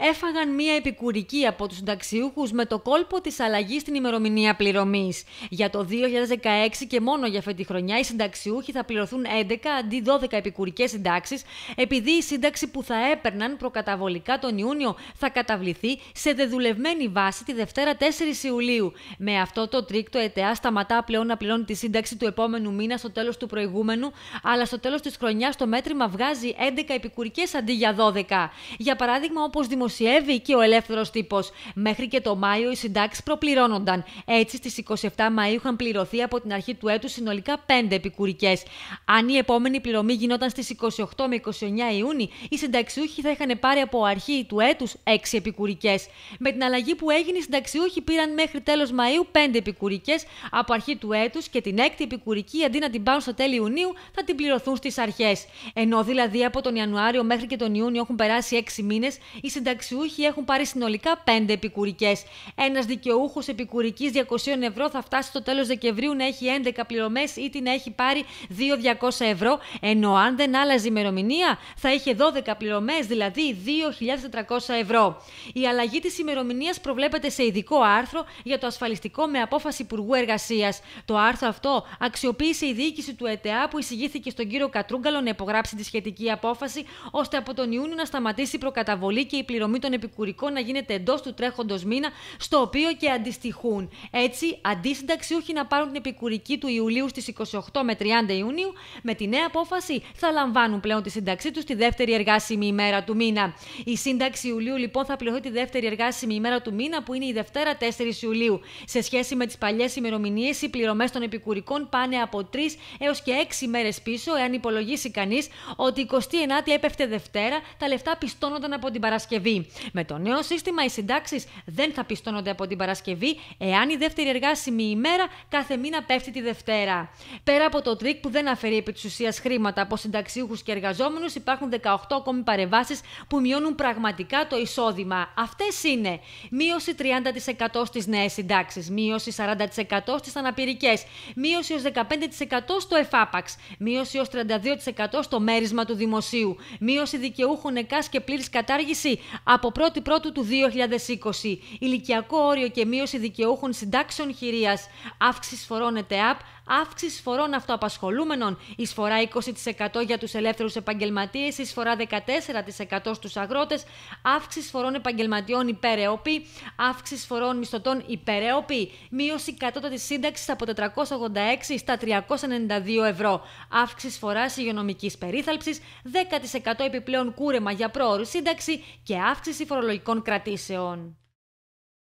έφαγαν μία επικουρική από τους συνταξιούχους με το κόλπο της αλλαγής στην ημερομηνία πληρωμής. Για το 2016 και μόνο για αυτή τη χρονιά οι συνταξιούχοι θα πληρωθούν 11 αντί 12 επικουρικές συντάξεις επειδή η σύνταξη που θα έπαιρναν προκαταβολικά τον Ιούνιο θα καταβληθεί σε δεδουλευμένη βάση τη Δευτέρα 4 Ιουλίου. Με αυτό το τρίκ το ΕΤΑ σταματά πλέον να πληρώνει τη σύνταξη του επόμενου μήνα στο τέλος του προηγούμενου, αλλά στο τέλος της χρονιάς το μέτρημα βγάζει 11 επικουρικές αντί για 12. Για παράδειγμα, όπως δημοσιεύει εκεί ο ελεύθερος τύπος. Μέχρι και το Μάιο οι συντάξεις προπληρώνονταν. Έτσι στις 27 Μαου είχαν πληρωθεί από την αρχή του έτους συνολικά 5 επικουρικές. Αν η επόμενη πληρωμή γινόταν στις 28 με 29 Ιούνιου, οι συνταξιούχοι θα είχαν πάρει από αρχή του έτους 6 επικουρικές. Με την αλλαγή που έγινε, οι συνταξιούχοι πήραν μέχρι τέλος Μαου 5 επικουρικές από αρχή του έτους και την 6η επικουρική αντί να την πάρουν στα τέλη Ιουνίου θα την πληρωθούν στις αρχές. Ενώ δηλαδή από τον Ιανουάριο μέχρι και τον Ιούνιο έχουν περάσει 6 μήνες, οι συνταξιούχοι συνταξιούχοι έχουν πάρει συνολικά 5 επικουρικές. Ένας δικαιούχος επικουρικής 200 ευρώ θα φτάσει στο τέλος Δεκεμβρίου να έχει 11 πληρωμές ή την έχει πάρει 2.200 ευρώ, ενώ αν δεν άλλαζε ημερομηνία θα είχε 12 πληρωμές, δηλαδή 2.400 ευρώ. Η αλλαγή της ημερομηνίας προβλέπεται σε ειδικό άρθρο για το ασφαλιστικό με απόφαση Υπουργού Εργασίας. Το άρθρο αυτό αξιοποίησε η διοίκηση του ΕΤΑ που εισηγήθηκε στον κύριο Κατρούγκαλο να υπογράψει τη σχετική απόφαση, ώστε από τον Ιούνιο να σταματήσει η προκαταβολή και η πληρωμή των επικουρικών να γίνεται εντός του τρέχοντος μήνα, στο οποίο και αντιστοιχούν. Έτσι, αντί να πάρουν την επικουρική του Ιουλίου στις 28 με 30 Ιουνίου, με τη νέα απόφαση θα λαμβάνουν πλέον τη σύνταξή τους τη δεύτερη εργάσιμη ημέρα του μήνα. Η σύνταξη Ιουλίου λοιπόν θα πληρωθεί τη δεύτερη εργάσιμη ημέρα του μήνα, που είναι η Δευτέρα 4 Ιουλίου. Σε σχέση με τις παλιές ημερομηνίες, οι πληρωμές των επικουρικών πάνε από 3 έως και 6 μέρες πίσω, εάν υπολογίσει κανείς ότι 29η έπεφτε Δευτέρα, τα λεφτά πιστώνονταν από την Παρασκευή. Με το νέο σύστημα, οι συντάξεις δεν θα πιστώνονται από την Παρασκευή, εάν η δεύτερη εργάσιμη ημέρα κάθε μήνα πέφτει τη Δευτέρα. Πέρα από το τρίκ που δεν αφαιρεί επί της ουσίας χρήματα από συνταξιούχους και εργαζόμενους, υπάρχουν 18 ακόμη παρεμβάσεις που μειώνουν πραγματικά το εισόδημα. Αυτές είναι μείωση 30% στις νέες συντάξεις, μείωση 40% στις αναπηρικές, μείωση ως 15% στο εφάπαξ, μείωση ως 32% στο μέρισμα του δημοσίου, μείωση δικαιούχων ΕΚΑΣ και πλήρης κατάργηση από 1η Πρώτου του 2020. Ηλικιακό όριο και μείωση δικαιούχων συντάξεων χειρίας, αύξηση φορών ΕΤΕΑΠ, αύξηση φορών αυτοαπασχολούμενων, εισφορά 20% για τους ελεύθερους επαγγελματίες, εισφορά 14% στους αγρότες, αύξηση φορών επαγγελματιών υπέρ αύξηση φορών μισθωτών υπέρ μείωση κατώτατη σύνταξης από 486 στα 392 ευρώ, αύξηση φορά υγειονομικής περίθαλψης, 10% επιπλέον κούρεμα για πρόωρη σύνταξη και αύξηση αύξηση φορολογικών κρατήσεων